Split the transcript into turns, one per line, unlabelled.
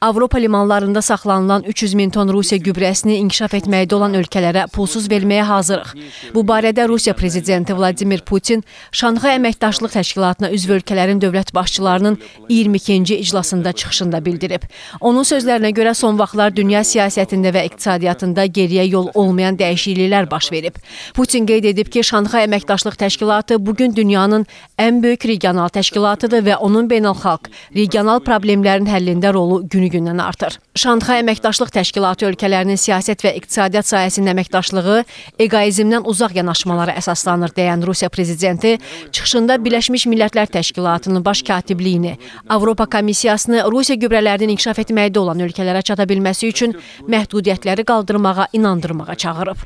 Avropa limanlarında saxlanılan 300 min ton Rusiya gübrəsini inkişaf etməkdə olan ölkələrə pulsuz verməyə hazırıq. Bu barədə Rusiya prezidenti Vladimir Putin Şanxay əməkdaşlıq təşkilatına üzv ölkələrin dövlət başçılarının 22-ci iclasında çıxışında bildirib. Onun sözlərinə görə son vaxtlar dünya siyasətində və iqtisadiyyatında geriyə yol olmayan dəyişikliklər baş verib. Putin qeyd edib ki, Şanxay əməkdaşlıq təşkilatı bu gün dünyanın ən böyük regional təşkilatıdır və onun beynəlxalq regional regional problemlərin həllində rolu günü-gündən artır. Şanxay Əməkdaşlıq Təşkilatı ölkələrinin siyasət və iqtisadiyyat sahəsində əməkdaşlığı eqoizmdən uzaq yanaşmalara əsaslanır deyən Rusiya prezidenti çıxışında Birləşmiş Millətlər Təşkilatının baş katibliyini, Avropa Komissiyasını Rusiya gübrələrinin inkişaf etməkdə olan ölkələrə çata bilməsi üçün məhdudiyyətləri qaldırmağa inandırmağa çağırıb.